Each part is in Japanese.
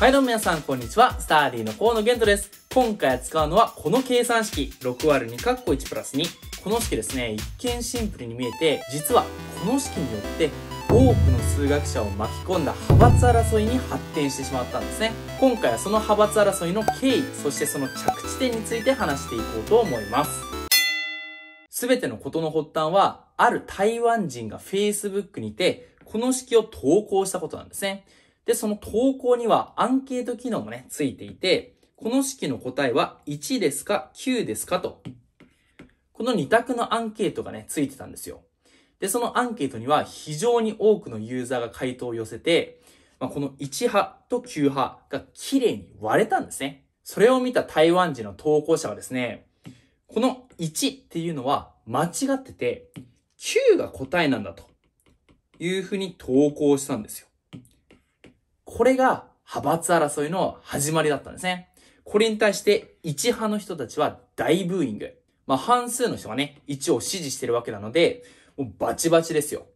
はいどうも皆さん、こんにちは。スターディーの河野玄斗です。今回使うのはこの計算式、6割2かっこ1プラス2。この式ですね、一見シンプルに見えて、実はこの式によって多くの数学者を巻き込んだ派閥争いに発展してしまったんですね。今回はその派閥争いの経緯、そしてその着地点について話していこうと思います。すべてのことの発端は、ある台湾人が Facebook にて、この式を投稿したことなんですね。で、その投稿にはアンケート機能もね、ついていて、この式の答えは1ですか ?9 ですかと。この2択のアンケートがね、ついてたんですよ。で、そのアンケートには非常に多くのユーザーが回答を寄せて、まあ、この1派と9派が綺麗に割れたんですね。それを見た台湾人の投稿者はですね、この1っていうのは間違ってて、9が答えなんだというふうに投稿したんですよ。これが派閥争いの始まりだったんですね。これに対して一派の人たちは大ブーイング。まあ半数の人がね、一を支持してるわけなので、もうバチバチですよ。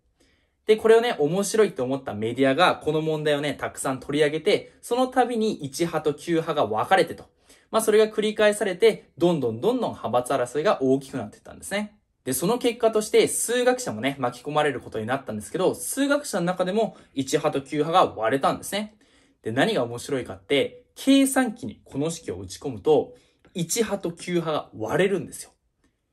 で、これをね、面白いと思ったメディアがこの問題をね、たくさん取り上げて、その度に1派と9派が分かれてと。まあそれが繰り返されて、どんどんどんどん派閥争いが大きくなっていったんですね。で、その結果として数学者もね、巻き込まれることになったんですけど、数学者の中でも1派と9派が割れたんですね。で、何が面白いかって、計算機にこの式を打ち込むと、1派と9派が割れるんですよ。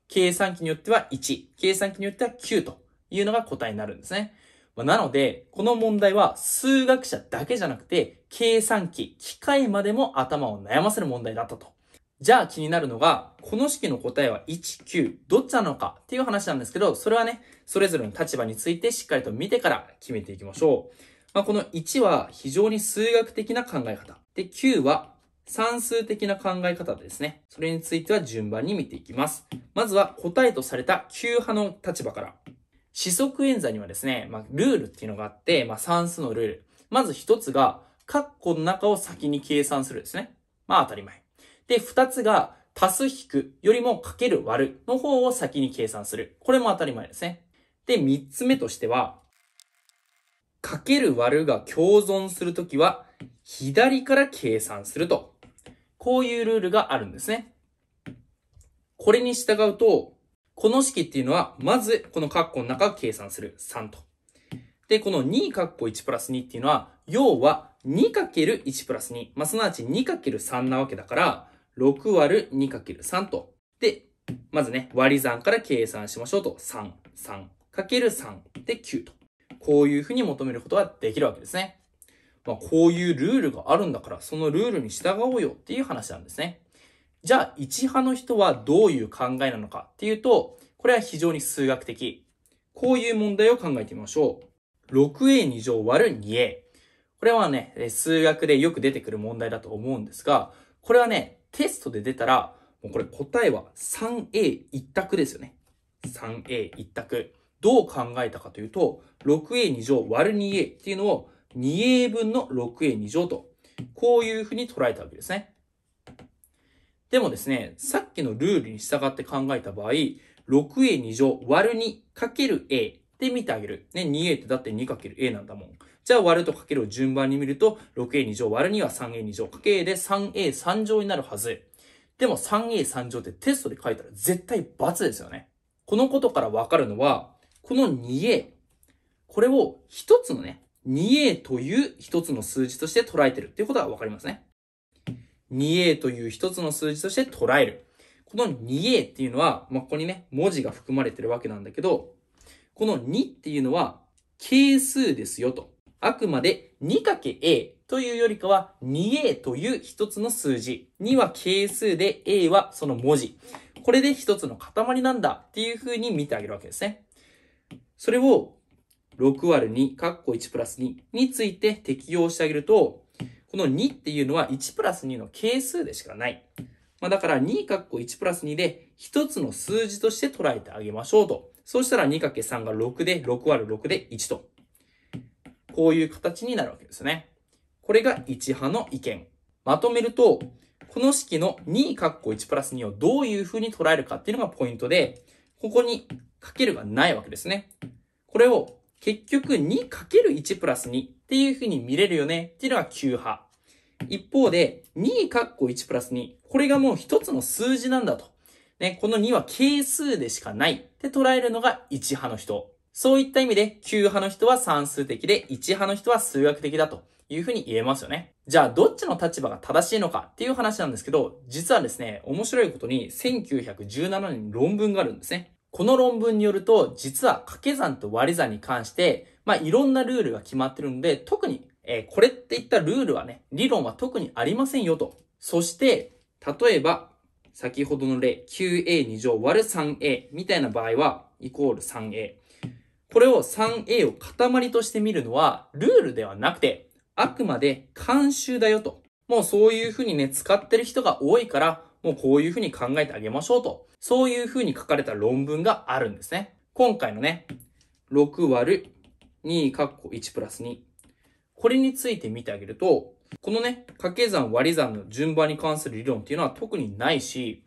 計算機によっては1、計算機によっては9というのが答えになるんですね。まあ、なので、この問題は数学者だけじゃなくて、計算機、機械までも頭を悩ませる問題だったとじゃあ気になるのが、この式の答えは1、9、どっちなのかっていう話なんですけど、それはね、それぞれの立場についてしっかりと見てから決めていきましょう。まあ、この1は非常に数学的な考え方。で、9は算数的な考え方ですね。それについては順番に見ていきます。まずは答えとされた9派の立場から。四則演算にはですね、まあ、ルールっていうのがあって、まあ、算数のルール。まず一つが、括弧の中を先に計算するですね。まあ当たり前。で、二つが足す引くよりもかける割るの方を先に計算する。これも当たり前ですね。で、三つ目としては、かける割るが共存するときは、左から計算すると。こういうルールがあるんですね。これに従うと、この式っていうのは、まず、このカッコの中を計算する。3と。で、この2カッコ1プラス2っていうのは、要は2る1プラス2。まあ、すなわち2かける3なわけだから、6割る 2×3 と。で、まずね、割り算から計算しましょうと。3、3×3 で9と。こういうふうに求めることができるわけですね。まあ、こういうルールがあるんだから、そのルールに従おうよっていう話なんですね。じゃあ、1派の人はどういう考えなのかっていうと、これは非常に数学的。こういう問題を考えてみましょう。6a2 乗割る 2a。これはね、数学でよく出てくる問題だと思うんですが、これはね、テストで出たら、もうこれ答えは 3A 一択ですよね。3A 一択。どう考えたかというと、6A2 乗割る 2A っていうのを 2A 分の 6A2 乗と、こういうふうに捉えたわけですね。でもですね、さっきのルールに従って考えた場合、6A2 乗割る 2×A で見てあげる。ね、2A ってだって 2×A なんだもん。じゃあ割るとかけるを順番に見ると、6a2 乗割るには 3a2 乗かけで 3a3 乗になるはず。でも 3a3 乗ってテストで書いたら絶対罰ですよね。このことからわかるのは、この 2a、これを一つのね、2a という一つの数字として捉えてるっていうことがわかりますね。2a という一つの数字として捉える。この 2a っていうのは、まあ、ここにね、文字が含まれてるわけなんだけど、この2っていうのは、係数ですよと。あくまで 2×a というよりかは 2a という一つの数字。2は係数で a はその文字。これで一つの塊なんだっていう風に見てあげるわけですね。それを6割2、カッコ1プラス2について適用してあげると、この2っていうのは1プラス2の係数でしかない。まあ、だから2カッコ1プラス2で一つの数字として捉えてあげましょうと。そうしたら 2×3 が6で、6割6で1と。こういう形になるわけですね。これが1派の意見。まとめると、この式の2括弧1プラス2をどういう風に捉えるかっていうのがポイントで、ここにかけるがないわけですね。これを結局2る1プラス2っていう風に見れるよねっていうのが9派。一方で、2括弧1プラス2。これがもう一つの数字なんだと。ね、この2は係数でしかないって捉えるのが1派の人。そういった意味で、9派の人は算数的で、1派の人は数学的だというふうに言えますよね。じゃあ、どっちの立場が正しいのかっていう話なんですけど、実はですね、面白いことに1917年に論文があるんですね。この論文によると、実は掛け算と割り算に関して、まあ、いろんなルールが決まってるので、特に、えー、これっていったルールはね、理論は特にありませんよと。そして、例えば、先ほどの例、9a2 乗割る 3a みたいな場合は、イコール 3a。これを 3A を塊として見るのは、ルールではなくて、あくまで慣習だよと。もうそういうふうにね、使ってる人が多いから、もうこういうふうに考えてあげましょうと。そういうふうに書かれた論文があるんですね。今回のね、6割2かっこ1プラス2。これについて見てあげると、このね、掛け算割り算の順番に関する理論っていうのは特にないし、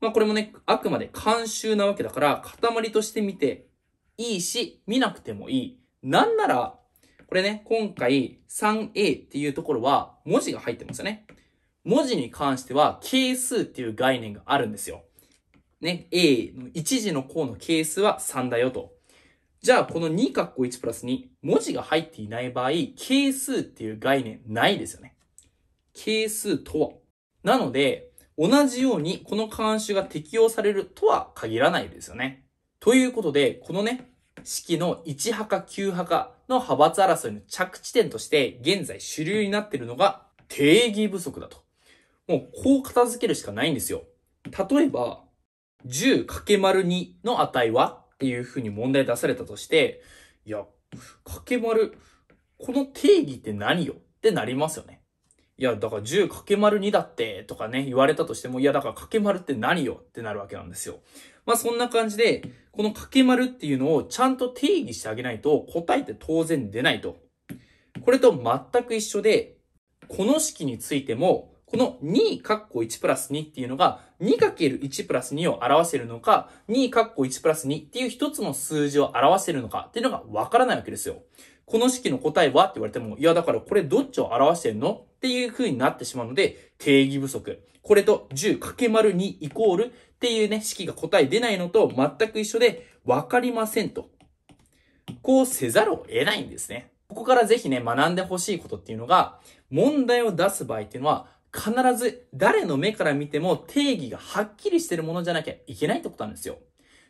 まあこれもね、あくまで慣習なわけだから、塊として見ていいし、見なくてもいい。なんなら、これね、今回 3A っていうところは文字が入ってますよね。文字に関しては係数っていう概念があるんですよ。ね、A の一字の項の係数は3だよと。じゃあ、この2括弧1プラス2、文字が入っていない場合、係数っていう概念ないですよね。係数とは。なので、同じようにこの慣習が適用されるとは限らないですよね。ということで、このね、式の1派か9派かの派閥争いの着地点として、現在主流になっているのが定義不足だと。もうこう片付けるしかないんですよ。例えば、10×2 の値はっていうふうに問題出されたとして、いや、かけ丸、この定義って何よってなりますよね。いや、だから10 × 2だってとかね、言われたとしても、いや、だからかけ丸って何よってなるわけなんですよ。まあそんな感じで、このかけ丸っていうのをちゃんと定義してあげないと答えって当然出ないと。これと全く一緒で、この式についても、この2カッコ1プラス2っていうのが 2×1 プラス2を表せるのか、2カッコ1プラス2っていう一つの数字を表せるのかっていうのがわからないわけですよ。この式の答えはって言われても、いやだからこれどっちを表してるのっていう風になってしまうので、定義不足。これと10かけ丸2イコールっていうね、式が答え出ないのと全く一緒で、わかりませんと。こうせざるを得ないんですね。ここからぜひね、学んでほしいことっていうのが、問題を出す場合っていうのは、必ず誰の目から見ても定義がはっきりしてるものじゃなきゃいけないってことなんですよ。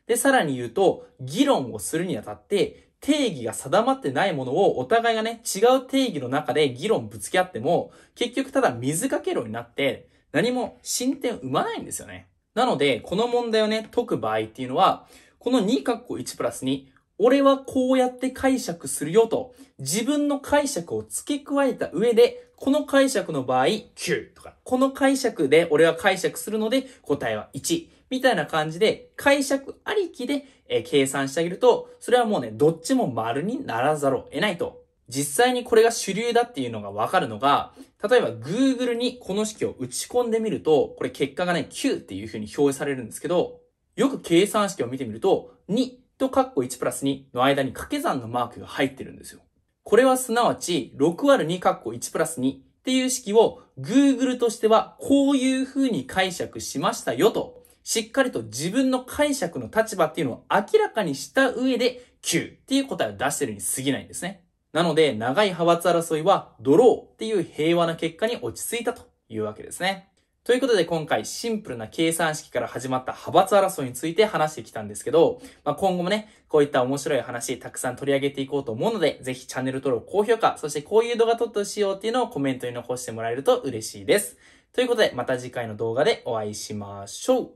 で、さらに言うと、議論をするにあたって、定義が定まってないものをお互いがね、違う定義の中で議論ぶつけ合っても、結局ただ水かけ論になって、何も進展を生まないんですよね。なので、この問題をね、解く場合っていうのは、この2括弧1プラス2、俺はこうやって解釈するよと、自分の解釈を付け加えた上で、この解釈の場合9とか、この解釈で俺は解釈するので答えは1。みたいな感じで、解釈ありきで、計算してあげると、それはもうね、どっちも丸にならざるを得ないと実際にこれが主流だっていうのがわかるのが、例えば Google にこの式を打ち込んでみると、これ結果がね、9っていう風に表示されるんですけど、よく計算式を見てみると、2とカッコ1プラス2の間に掛け算のマークが入ってるんですよ。これはすなわち、6割2カッコ1プラス2っていう式を Google としてはこういう風に解釈しましたよと、しっかりと自分の解釈の立場っていうのを明らかにした上で9っていう答えを出してるに過ぎないんですね。なので、長い派閥争いはドローっていう平和な結果に落ち着いたというわけですね。ということで今回シンプルな計算式から始まった派閥争いについて話してきたんですけど、まあ、今後もね、こういった面白い話たくさん取り上げていこうと思うので、ぜひチャンネル登録、高評価、そしてこういう動画撮ってほしいよっていうのをコメントに残してもらえると嬉しいです。ということでまた次回の動画でお会いしましょう。